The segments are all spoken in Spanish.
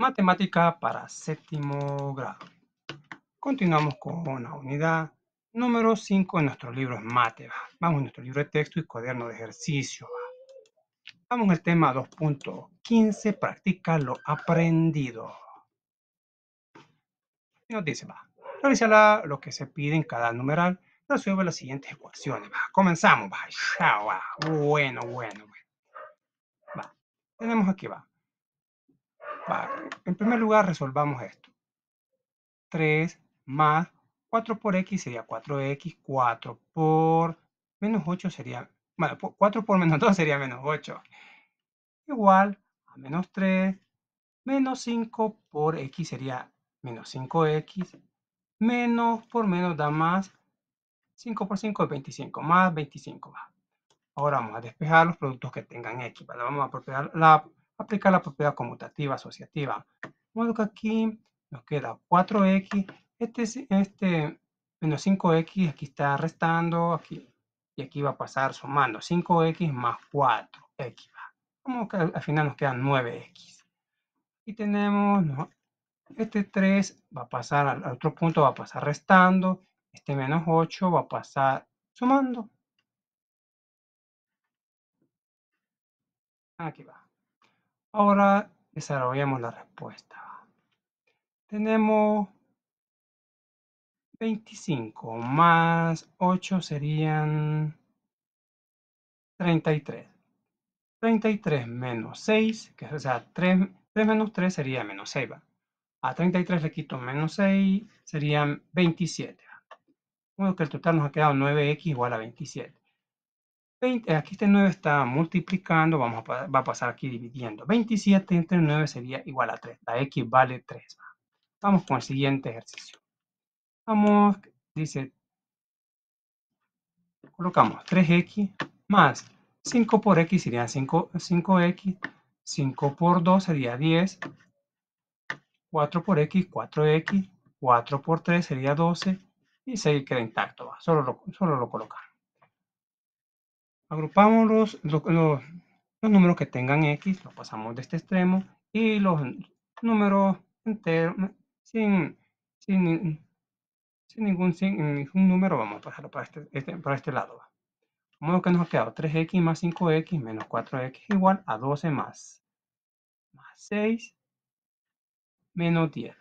Matemática para séptimo grado. Continuamos con la unidad número 5 en nuestro libro Mate. Vamos a nuestro libro de texto y cuaderno de ejercicio. Vamos al tema 2.15. Practica lo aprendido. Y nos dice, va. Revisala lo que se pide en cada numeral. Resuelve las siguientes ecuaciones. ¿va? Comenzamos. va. bueno, bueno, bueno. Tenemos aquí, va en primer lugar, resolvamos esto. 3 más 4 por x sería 4x, 4 por menos 8 sería, bueno, 4 por menos 2 sería menos 8. Igual a menos 3, menos 5 por x sería menos 5x, menos por menos da más, 5 por 5 es 25, más 25 Ahora vamos a despejar los productos que tengan x, Vamos a apropiar la aplicar la propiedad conmutativa asociativa. De modo que aquí nos queda 4x, este, este menos 5x, aquí está restando, aquí, y aquí va a pasar sumando 5x más 4x. Como que al final nos quedan 9x. Y tenemos, este 3 va a pasar al otro punto, va a pasar restando, este menos 8 va a pasar sumando. Aquí va. Ahora desarrollamos la respuesta. Tenemos 25 más 8 serían 33. 33 menos 6, que o sea, 3, menos 3 sería menos 6. A 33 le quito menos 6, serían 27. Bueno, que el total nos ha quedado 9x igual a 27 aquí este 9 está multiplicando, vamos va a pasar aquí dividiendo. 27 entre 9 sería igual a 3. La X vale 3. Vamos con el siguiente ejercicio. Vamos, dice, colocamos 3X más 5 por X serían 5, x 5 por 2 sería 10. 4 por X, 4X. 4 por 3 sería 12. Y 6 queda intacto, Solo, lo, solo lo colocamos agrupamos los, los, números que tengan x, los pasamos de este extremo y los números enteros sin, sin, ningún, número vamos a pasarlo para este, este para este lado. Como lo que nos ha quedado 3x más 5x menos 4x igual a 12 más, más 6 menos 10.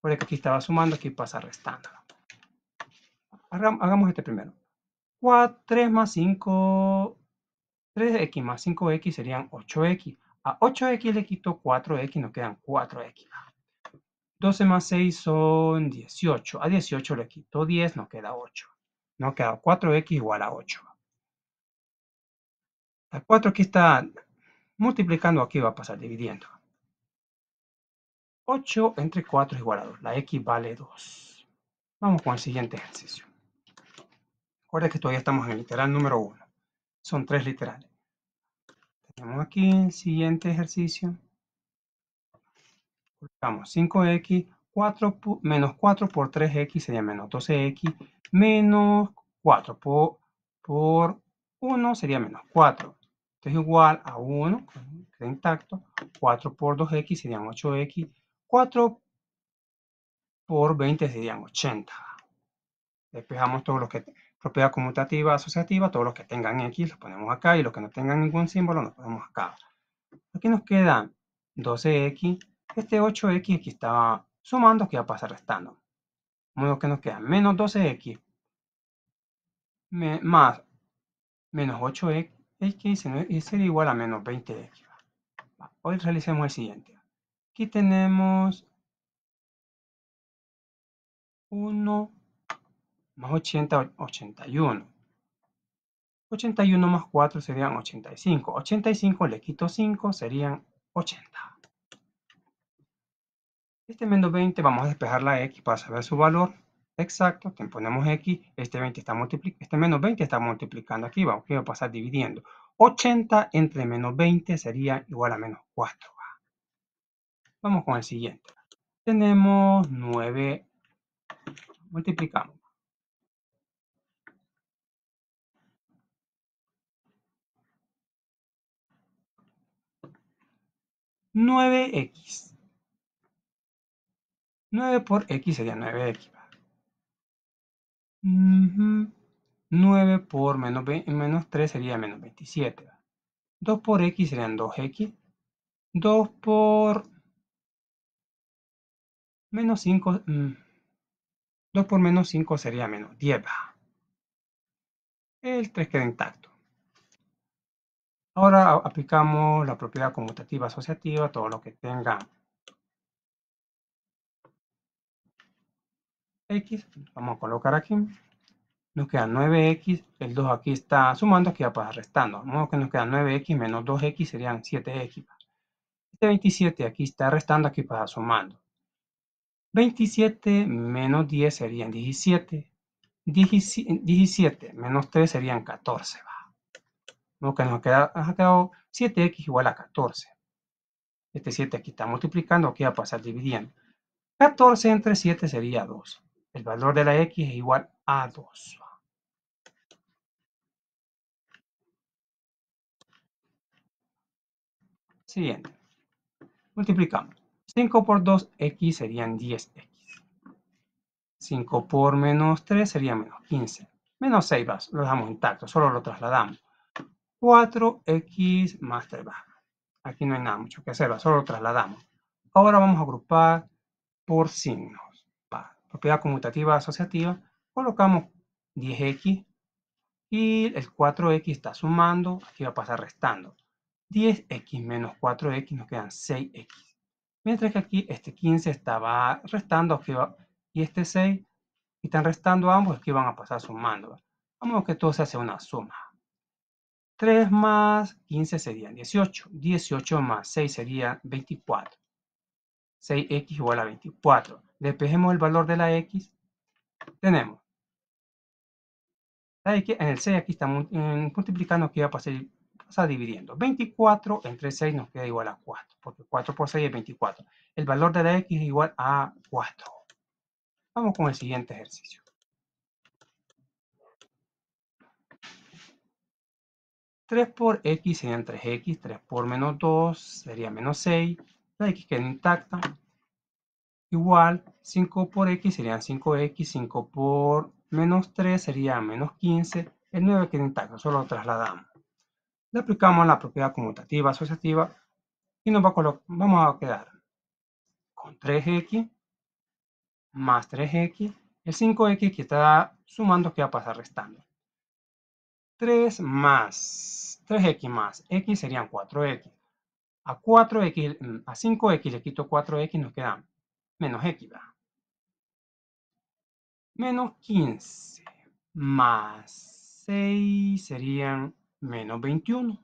Porque aquí estaba sumando, aquí pasa restando. Hagamos este primero. 3 más 5, 3x más 5x serían 8x. A 8x le quito 4x, nos quedan 4x. 12 más 6 son 18. A 18 le quito 10, nos queda 8. Nos queda 4x igual a 8. La 4 aquí está multiplicando, aquí va a pasar dividiendo. 8 entre 4 es igual a 2. La x vale 2. Vamos con el siguiente ejercicio. Recuerda que todavía estamos en literal número 1. Son tres literales. Tenemos aquí el siguiente ejercicio. Colocamos 5x, 4 menos 4 por 3x sería menos 12x, menos 4 por, 1 sería menos 4. Esto es igual a 1, queda intacto. 4 por 2x serían 8x. 4 por 20 serían 80. Despejamos todo lo que tenemos propiedad conmutativa asociativa, todos los que tengan X los ponemos acá y los que no tengan ningún símbolo los ponemos acá. Aquí nos quedan 12X, este 8X que estaba sumando que va a pasar restando. Como que nos queda menos 12X más menos 8X y sería igual a menos 20X. Hoy realicemos el siguiente. Aquí tenemos 1, más 80, 81. 81 más 4 serían 85. 85 le quito 5, serían 80. Este menos 20 vamos a despejar la x para saber su valor exacto. Te ponemos x, este, 20 está este menos 20 está multiplicando aquí, vamos a pasar dividiendo. 80 entre menos 20 sería igual a menos 4. Vamos con el siguiente. Tenemos 9, multiplicamos. 9x. 9 por x sería 9x. 9 por menos, 3 sería menos 27. 2 por x serían 2x. 2 por menos 5. 2 mm, por menos 5 sería menos 10. El 3 queda intacto. Ahora aplicamos la propiedad conmutativa asociativa, todo lo que tenga x, vamos a colocar aquí. Nos queda 9x, el 2 aquí está sumando, aquí va para restando. que nos queda 9x menos 2x serían 7x. Este 27 aquí está restando, aquí pasa sumando. 27 menos 10 serían 17. 17 menos 3 serían 14. ¿no? que nos ha quedado, ha quedado 7x igual a 14. Este 7 aquí está multiplicando, aquí va a pasar dividiendo. 14 entre 7 sería 2. El valor de la x es igual a 2. Siguiente. Multiplicamos. 5 por 2x serían 10x. 5 por menos 3 sería menos 15. Menos 6 lo dejamos intacto, solo lo trasladamos. 4x más 3 Aquí no hay nada mucho que hacer, solo lo trasladamos. Ahora vamos a agrupar por signos. Para propiedad conmutativa asociativa, colocamos 10x y el 4x está sumando, aquí va a pasar restando. 10x menos 4x nos quedan 6x. Mientras que aquí este 15 estaba restando aquí y este 6 están restando ambos, aquí van a pasar sumando. Vamos a que todo se hace una suma. 3 más 15 serían 18. 18 más 6 sería 24. 6x igual a 24. Despejemos el valor de la x. Tenemos. La x en el 6 aquí estamos multiplicando, aquí va a pasar, dividiendo. 24 entre 6 nos queda igual a 4, porque 4 por 6 es 24. El valor de la x es igual a 4. Vamos con el siguiente ejercicio. 3 por x serían 3x, 3 por menos 2 sería menos 6, la x queda intacta. Igual, 5 por x serían 5x, 5 por menos 3 sería menos 15, el 9 queda intacto, solo lo trasladamos. Le aplicamos la propiedad conmutativa asociativa y nos va a vamos a quedar con 3x más 3x, el 5x que está sumando a pasar restando. 3 más 3x más x serían 4x. A 4x, mm, a 5x le quito 4x, nos queda menos x, Menos 15 más 6 serían menos 21.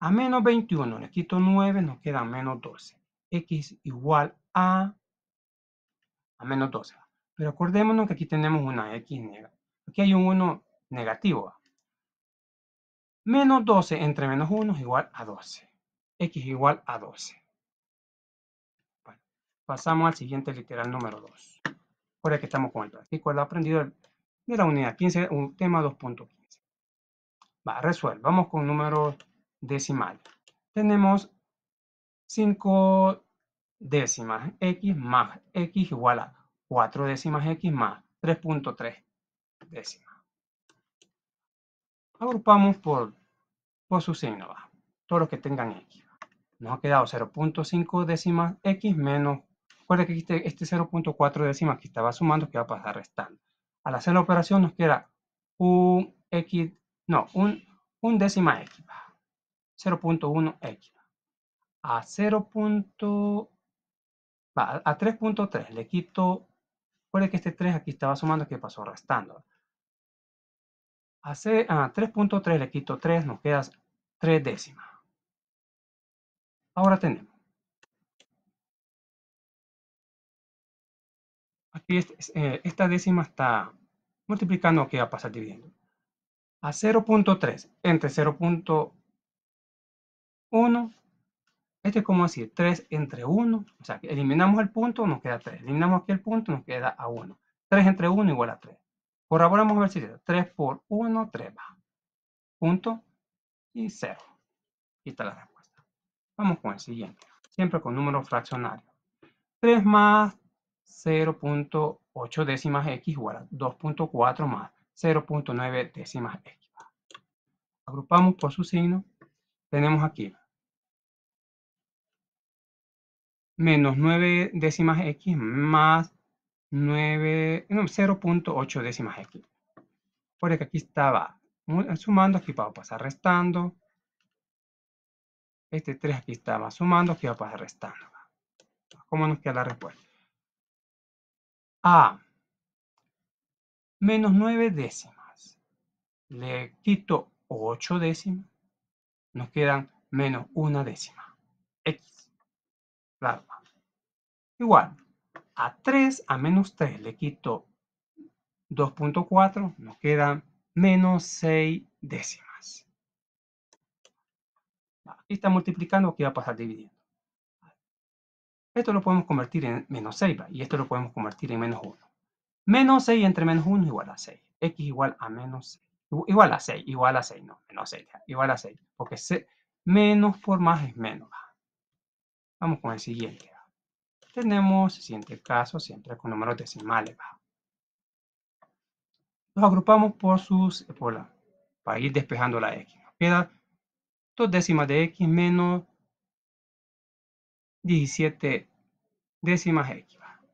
A menos 21 le quito 9, nos queda menos 12. x igual a, a menos 12. Pero acordémonos que aquí tenemos una x negativa. Aquí hay un 1 negativo. Menos 12 entre menos 1 es igual a 12. X igual a 12. Bueno, pasamos al siguiente literal número 2. Por aquí estamos con el Lo el aprendido de la unidad 15, un tema 2.15. Va, resuelve. Vamos con número decimal. Tenemos 5 décimas x más x igual a 4 décimas x más 3.3 décimas agrupamos por, por su signo, todos los que tengan x. Nos ha quedado 0.5 décimas x menos, recuerda que este, este 0.4 décimas que estaba sumando que va a pasar restando. Al hacer la operación nos queda un x, no, un, décima x, 0.1 x. A 0. a 3.3 le quito, recuerda que este 3 aquí estaba sumando que pasó restando. A, 3.3 ah, le quito 3, nos queda 3 décimas. Ahora tenemos. Aquí es, eh, esta décima está multiplicando que va a pasar dividiendo. A 0.3 entre 0.1. Este es como decir 3 entre 1. O sea, que eliminamos el punto, nos queda 3. Eliminamos aquí el punto, nos queda a 1. 3 entre 1 igual a 3. Corroboramos a ver 3 por 1, 3 va. Punto y 0. Aquí está la respuesta. Vamos con el siguiente. Siempre con números fraccionarios. 3 más 0.8 décimas x igual a 2.4 más 0.9 décimas x. Agrupamos por su signo. Tenemos aquí menos 9 décimas x más 9, 0.8 décimas aquí. Porque este aquí estaba sumando, aquí va a pasar restando. Este 3 aquí estaba sumando, aquí va a pasar restando. ¿Cómo nos queda la respuesta? A. Menos 9 décimas. Le quito 8 décimas. Nos quedan menos 1 décima. X. Igual a 3, a menos 3 le quito 2.4, nos queda menos 6 décimas. Aquí está multiplicando, aquí va a pasar dividiendo. Esto lo podemos convertir en menos 6, y esto lo podemos convertir en menos 1. Menos 6 entre menos 1 igual a 6. X igual a menos 6. Igual a 6, igual a 6, no, menos 6, igual a 6. Porque menos por más es menos. Vamos con el siguiente tenemos el siguiente caso, siempre con números decimales. Los agrupamos por sus, por la, para ir despejando la x. Nos queda dos décimas de x menos 17 décimas x. Aquí,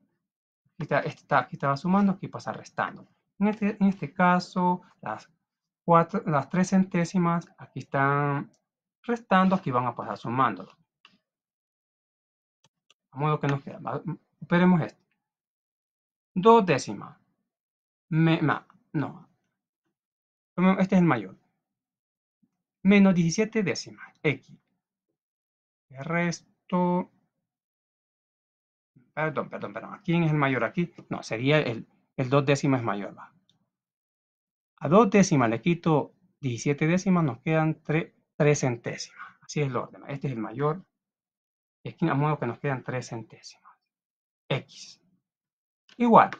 este está, aquí estaba sumando, aquí pasa restando. En este, en este caso, las, cuatro, las tres centésimas aquí están restando, aquí van a pasar sumándolo modo que nos queda. esperemos esto. Dos décimas. no. Este es el mayor. Menos 17 décimas. X. El resto... Perdón, perdón, perdón. ¿Quién es el mayor aquí? No, sería el, el dos décimas es mayor. A dos décimas le quito 17 décimas, nos quedan tres centésimas. Así es el orden. Este es el mayor a modo que nos quedan 3 centésimas. X. Igual.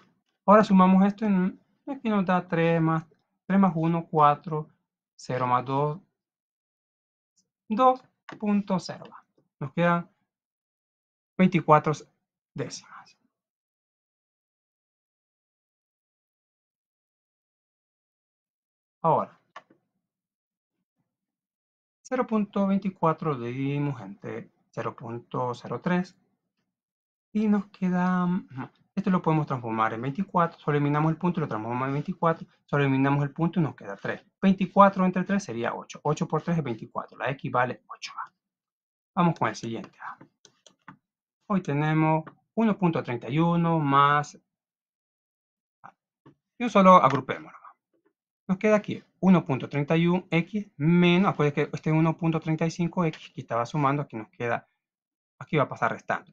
Ahora sumamos esto en, aquí nos da 3 más, 3 más 1, 4, 0 más 2, 2.0. Nos quedan 24 décimas. Ahora, 0.24 dimos dividimos entre 0.03 y nos queda, esto lo podemos transformar en 24, solo eliminamos el punto y lo transformamos en 24, solo eliminamos el punto y nos queda 3. 24 entre 3 sería 8, 8 por 3 es 24, la x vale 8 Vamos con el siguiente Hoy tenemos 1.31 más, y un solo agrupémoslo. Nos queda aquí 1.31x menos, acuérdense que este 1.35x que estaba sumando, aquí nos queda, aquí va a pasar restando.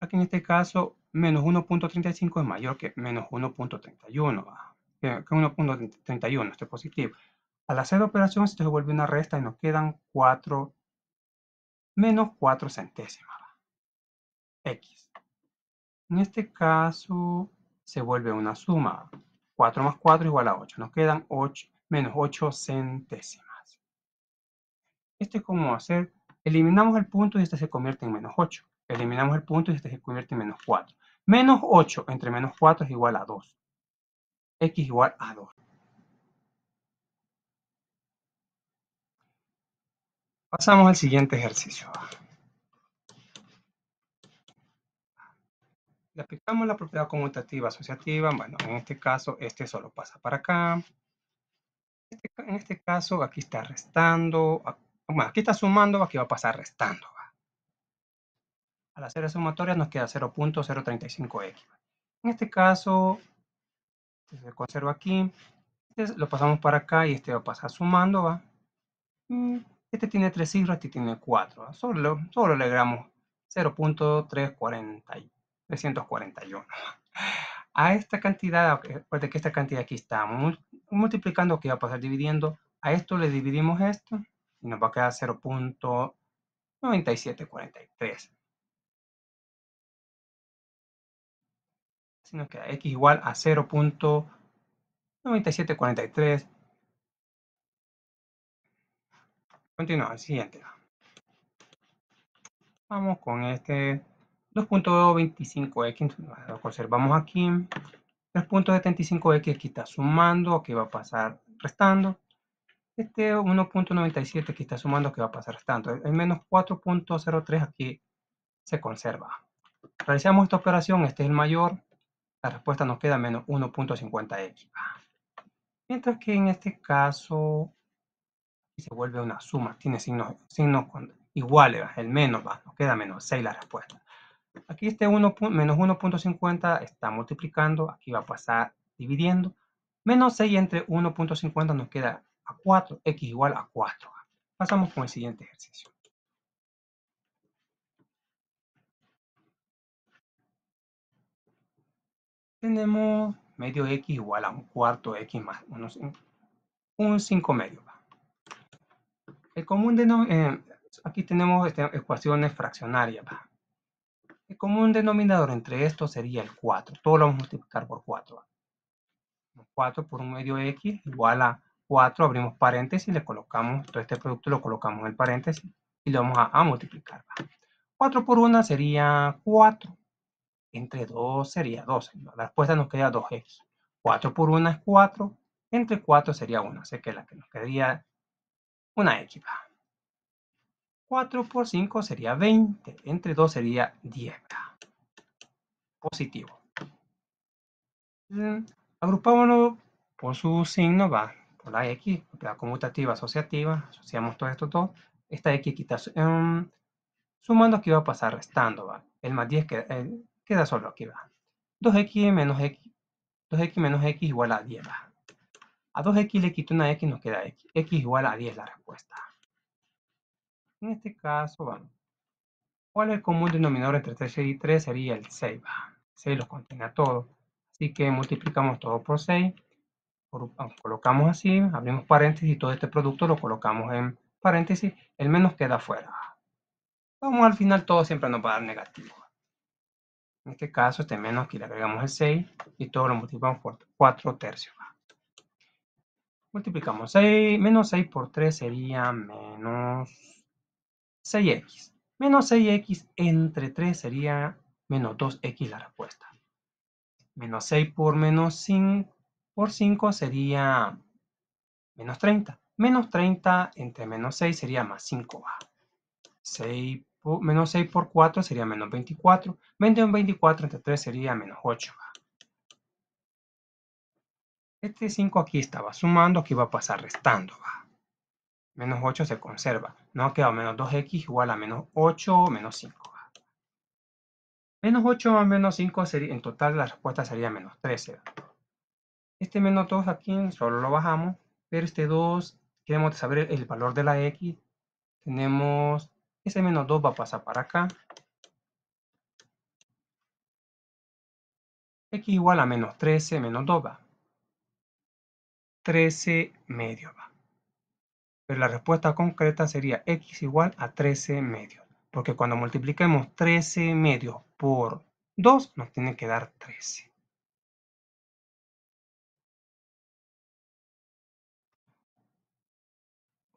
Aquí en este caso, menos 1.35 es mayor que menos 1.31, que 1.31, esto es positivo. Al hacer operación, esto se vuelve una resta y nos quedan 4, menos 4 centésimas, x. En este caso, se vuelve una suma, 4 más 4 igual a 8. Nos quedan 8, menos 8 centésimas. Este es como hacer, eliminamos el punto y este se convierte en menos 8. Eliminamos el punto y este se convierte en menos 4. Menos 8 entre menos 4 es igual a 2. X igual a 2. Pasamos al siguiente ejercicio. Le aplicamos la propiedad conmutativa asociativa. Bueno, en este caso, este solo pasa para acá. Este en este caso, aquí está restando. Bueno, aquí está sumando, aquí va a pasar restando. Al hacer la sumatoria nos queda 0.035x. En este caso, este se conserva aquí. Este lo pasamos para acá y este va a pasar sumando, ¿va? Mm, este tiene tres cifras este tiene cuatro. Solo, solo le agregamos 0.341. 341. A esta cantidad, de que esta cantidad aquí está multiplicando, que va a pasar dividiendo. A esto le dividimos esto y nos va a quedar 0.9743. Así nos queda x igual a 0.9743. Continuamos, siguiente. Vamos con este 2.25x, lo conservamos aquí. 3.75x aquí está sumando, aquí va a pasar restando. Este 1.97 aquí está sumando, aquí va a pasar restando. El menos 4.03 aquí se conserva. Realizamos esta operación, este es el mayor. La respuesta nos queda menos 1.50x. Mientras que en este caso se vuelve una suma, tiene signos, signos iguales, el menos va, nos queda menos 6 la respuesta. Aquí este menos 1.50 está multiplicando, aquí va a pasar dividiendo. Menos 6 entre 1.50 nos queda a 4, x igual a 4. Pasamos con el siguiente ejercicio. Tenemos medio x igual a un cuarto x más un 5 medio. El común de eh, aquí tenemos este, ecuaciones fraccionarias. El común denominador entre estos sería el 4. Todo lo vamos a multiplicar por 4. 4 por un medio x igual a 4, abrimos paréntesis, le colocamos, todo este producto lo colocamos en el paréntesis y lo vamos a, multiplicar. 4 por 1 sería 4, entre 2 sería 12. la respuesta nos queda 2x. 4 por 1 es 4, entre 4 sería 1, así que la que nos quedaría una x. 4 por 5 sería 20. Entre 2 sería 10. Positivo. Mm, agrupámonos por su signo, va por la X, la conmutativa asociativa, asociamos todo esto, todo Esta X quita, em, sumando aquí va a pasar restando, va. El más 10 eh, queda, solo aquí, va. 2X menos X, 2X menos X igual a 10, va. A 2X le quito una X, nos queda X. X igual a 10 la respuesta. En este caso, vamos. ¿Cuál es el común denominador entre 3 y 3? Sería el 6. 6 los contiene a todos. Así que multiplicamos todo por 6. Ah, colocamos así, abrimos paréntesis y todo este producto lo colocamos en paréntesis. El menos queda fuera. Vamos al final, todo siempre nos va a dar negativo. En este caso, este menos aquí le agregamos el 6 y todo lo multiplicamos por 4 tercios. Multiplicamos 6, menos 6 por 3 sería menos 6x. Menos 6x entre 3 sería menos 2x la respuesta. Menos 6 por menos 5, por 5 sería menos 30. Menos 30 entre menos 6 sería más 5 6 menos 6 por 4 sería menos 24. Menos 24 entre 3 sería menos 8 Este 5 aquí estaba sumando, aquí va a pasar restando menos 8 se conserva. No ha quedado menos 2x igual a menos 8 o menos 5. Menos 8 más menos 5, sería, en total la respuesta sería menos 13. Este menos 2 aquí solo lo bajamos, pero este 2, queremos saber el valor de la x. Tenemos, ese menos 2 va a pasar para acá. x igual a menos 13 menos 2 va. 13 medio va. Pero la respuesta concreta sería x igual a 13 medios. Porque cuando multipliquemos 13 medios por 2, nos tiene que dar 13.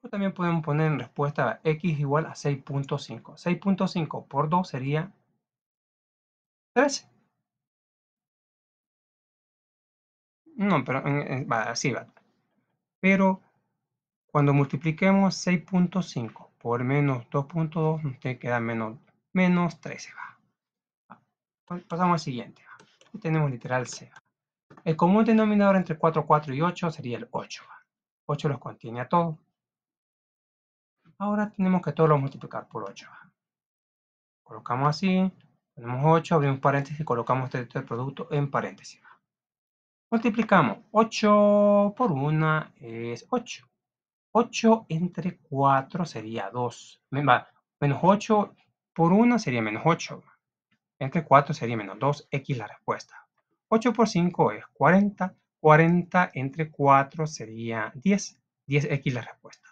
también podemos poner en respuesta x igual a 6.5. 6.5 por 2 sería 13. No, pero va, así va. Pero cuando multipliquemos 6.5 por menos 2.2 nos queda menos, menos 13. Va. Pasamos al siguiente. Aquí tenemos literal C. El común denominador entre 4, 4 y 8 sería el 8. 8 los contiene a todos. Ahora tenemos que todos los multiplicar por 8. Colocamos así. Tenemos 8, abrimos paréntesis y colocamos este, este producto en paréntesis. Multiplicamos 8 por 1 es 8. 8 entre 4 sería 2. Menos 8 por 1 sería menos 8. Entre 4 sería menos 2x la respuesta. 8 por 5 es 40. 40 entre 4 sería 10. 10x la respuesta.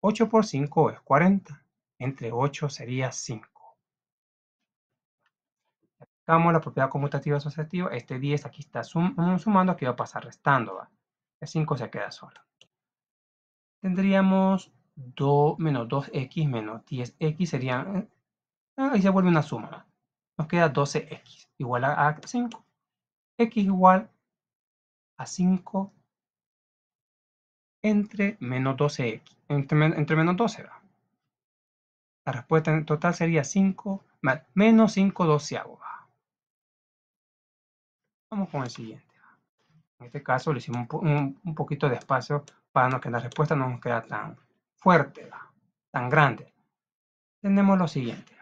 8 por 5 es 40. Entre 8 sería 5. Aplicamos la propiedad conmutativa asociativa. Este 10 aquí está mm, sumando, aquí va a pasar restando. El 5 se queda solo tendríamos 2 menos 2x menos 10x sería, eh, ah, ahí se vuelve una suma. Nos queda 12x igual a, 5. x igual a 5 entre menos 12x, entre, menos 12. ¿verdad? La respuesta en total sería 5, menos 5 12. Vamos con el siguiente. En este caso le hicimos un, un poquito de espacio para que la respuesta no nos quede tan fuerte, tan grande. Tenemos lo siguiente.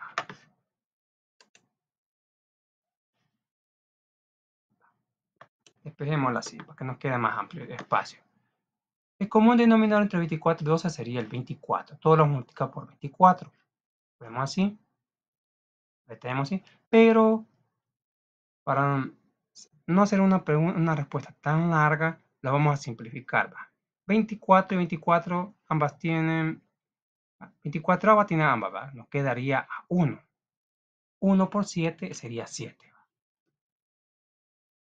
Despejémosla así, para que nos quede más amplio el espacio. El común denominador entre 24 y 12 sería el 24. Todos los multiplica por 24. vemos así. Lo tenemos así. Pero para no hacer una, una respuesta tan larga, la vamos a simplificar. 24 y 24, ambas tienen, 24 ambas tienen ambas, ¿verdad? Nos quedaría a 1. 1 por 7 sería 7.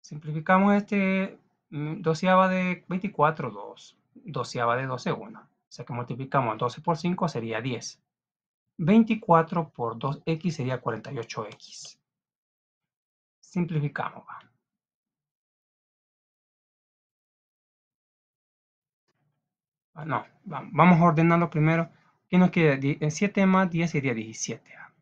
Simplificamos este 12 mm, doceava de 24, 2. 12 Doceava de 12, 1. O sea que multiplicamos 12 por 5 sería 10. 24 por 2x sería 48x. Simplificamos, ¿verdad? Ah, no, vamos ordenando primero. ¿Qué nos queda? 7 más 10 sería 17. Ah,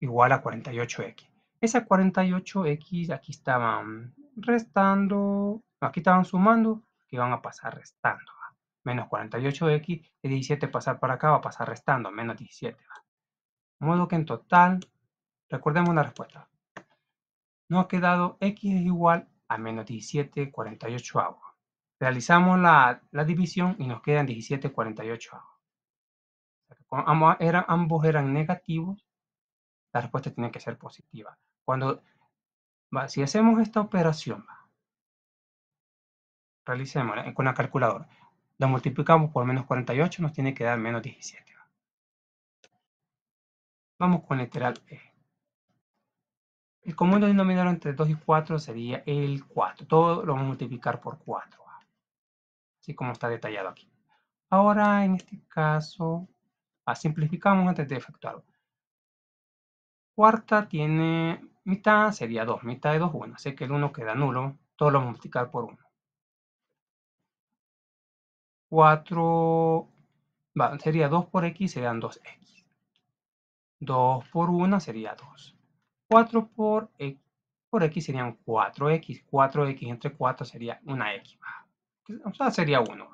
igual a 48x. Esa 48x aquí estaban restando, aquí estaban sumando, y van a pasar restando. Ah. Menos 48x, y 17 pasar para acá va a pasar restando, menos 17. ¿va? Modo que en total, recordemos la respuesta. Nos ha quedado x es igual a menos 17, 48 agua. Realizamos la, división y nos quedan 17,48 Ambos eran, ambos eran negativos, la respuesta tiene que ser positiva. Cuando, si hacemos esta operación, realicemos con la calculadora, Lo multiplicamos por menos 48, nos tiene que dar menos 17. Vamos con el literal E. El común denominador entre 2 y 4 sería el 4. Todo lo vamos a multiplicar por 4 así como está detallado aquí. Ahora, en este caso, ah, simplificamos antes de efectuarlo. Cuarta tiene mitad, sería 2, mitad de 2, 1. Así que el 1 queda nulo, todo lo multiplicar por 1. 4, va, sería 2 por x, serían 2x. 2 por 1 sería 2. 4 por x, por x serían 4x. 4x entre 4 sería una x o sea, sería 1.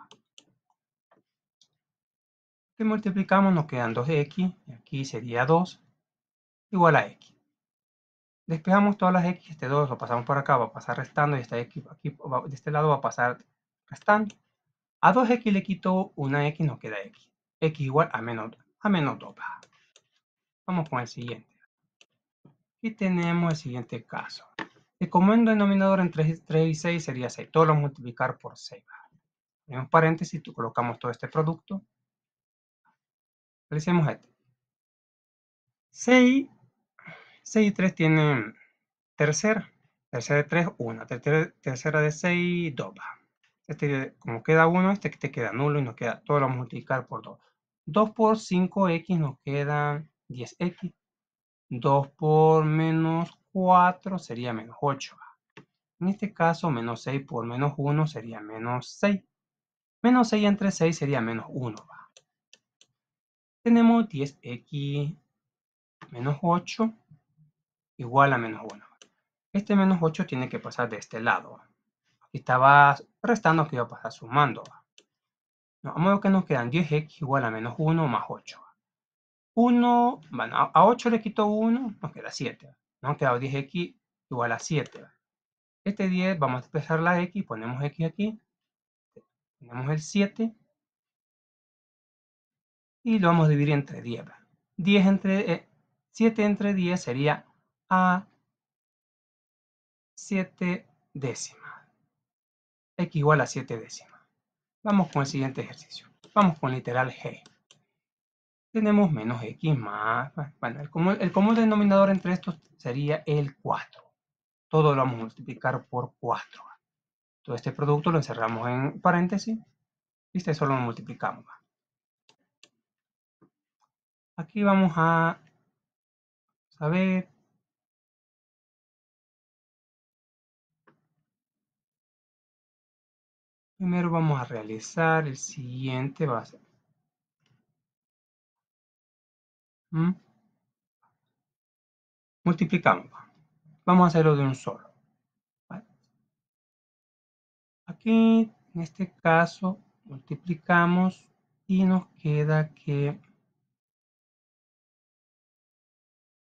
si multiplicamos, nos quedan 2x, y aquí sería 2, igual a x. Despejamos todas las x, este 2 lo pasamos por acá, va a pasar restando, y esta x aquí, de este lado va a pasar restando. A 2x le quito una x, nos queda x. x igual a menos, a menos 2. Vamos con el siguiente. y tenemos el siguiente caso. El común denominador entre 3 y 6 sería 6. Todo lo multiplicar por 6. un paréntesis, colocamos todo este producto. Realicemos este. 6, 6 y 3 tienen tercera. Tercera de 3, 1. Tercera de 6, 2. Este, como queda 1, este te queda nulo y nos queda todo lo multiplicar por 2. 2 por 5x nos queda 10x. 2 por menos 4 sería menos 8. En este caso, menos 6 por menos 1 sería menos 6. Menos 6 entre 6 sería menos 1. Tenemos 10x menos 8 igual a menos 1. Este menos 8 tiene que pasar de este lado. Aquí estaba restando, que iba a pasar sumando. Vamos a ver que nos quedan 10x igual a menos 1 más 8. 1, a 8 le quito 1, nos queda 7. Nos quedado 10x igual a 7. Este 10, vamos a expresar la x, ponemos x aquí, tenemos el 7 y lo vamos a dividir entre 10. 10 entre, 7 eh, entre 10 sería a 7 décimas. x igual a 7 décimas. Vamos con el siguiente ejercicio. Vamos con literal g tenemos menos x más, bueno, el común, denominador entre estos sería el 4. Todo lo vamos a multiplicar por 4. Todo este producto lo encerramos en paréntesis, y ¿viste? Solo lo multiplicamos. Aquí vamos a saber Primero vamos a realizar el siguiente, va Multiplicamos. Vamos a hacerlo de un solo. Aquí, en este caso, multiplicamos y nos queda que...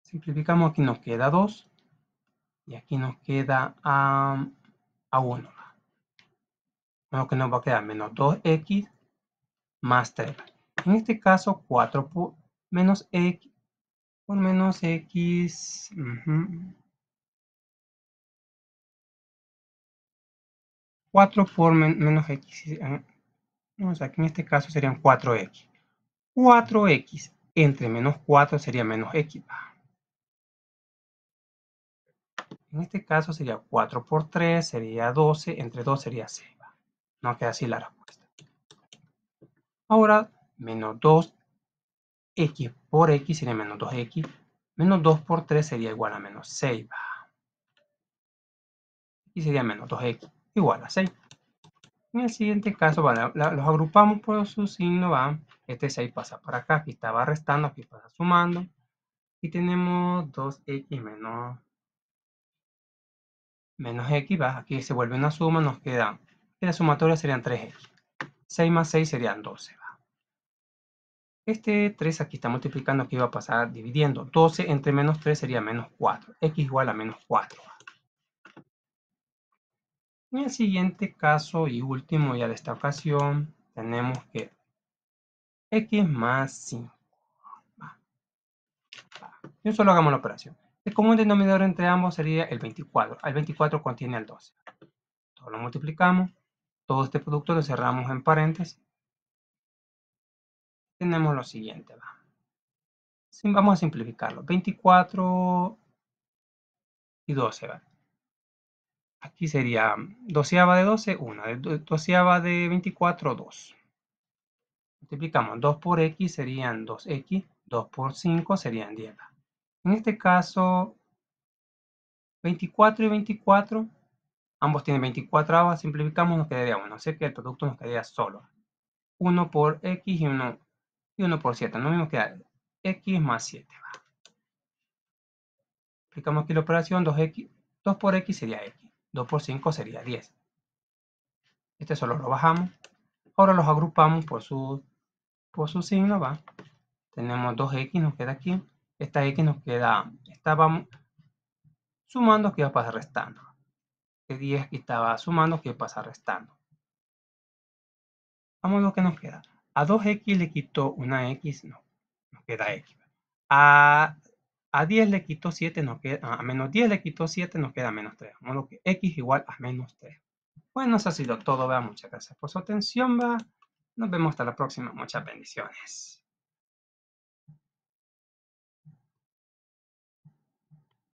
Simplificamos, aquí nos queda 2 y aquí nos queda a, 1. Lo que nos va a quedar menos 2x más 3. En este caso, 4, menos x por menos x. 4 por menos x. O sea, que en este caso serían 4x. 4x entre menos 4 sería menos x. Ah. En este caso sería 4 por 3, sería 12, entre 2 sería 6. Ah. No queda así la respuesta. Ahora, menos 2 x por x sería menos 2x. Menos 2 por 3 sería igual a menos 6. Y sería menos 2x igual a 6. En el siguiente caso, los agrupamos por su signo, ¿va? Este 6 pasa para acá, aquí estaba restando, aquí pasa sumando. Y tenemos 2x menos, menos x, ¿va? Aquí se vuelve una suma, nos queda, en la sumatoria serían 3x. 6 más 6 serían 12. Este 3 aquí está multiplicando, aquí va a pasar dividiendo. 12 entre menos 3 sería menos 4. X igual a menos 4. En el siguiente caso y último ya de esta ocasión, tenemos que X más 5. y solo hagamos la operación. El común denominador entre ambos sería el 24. al 24 contiene al 12. Todo lo multiplicamos. Todo este producto lo cerramos en paréntesis tenemos lo siguiente. ¿va? vamos a simplificarlo. 24 y 12. Aquí sería doceava de 12, 1. Doceava de 24, 2. Multiplicamos 2 por x serían 2x. 2 por 5 serían 10. En este caso, 24 y 24, ambos tienen 24 avas, simplificamos, nos quedaría 1. O sea que el producto nos quedaría solo. 1 por x y 1 1 por 7. no me queda x más 7. Va. Aplicamos aquí la operación 2x, 2 por x sería x, 2 por 5 sería 10. Este solo lo bajamos. Ahora los agrupamos por su, por su signo, va. Tenemos 2x, nos queda aquí. Esta x nos queda, estábamos sumando, que va a pasar restando. Este 10 aquí estaba sumando, aquí pasar restando. Vamos a lo que nos queda. A 2x le quito una x, no, nos queda x. A, 10 le quito 7, nos queda, a menos 10 le quito 7, nos queda menos 3. Modo que x igual a menos 3. Bueno, eso ha sido todo, va. Muchas gracias por su atención, va. Nos vemos hasta la próxima. Muchas bendiciones.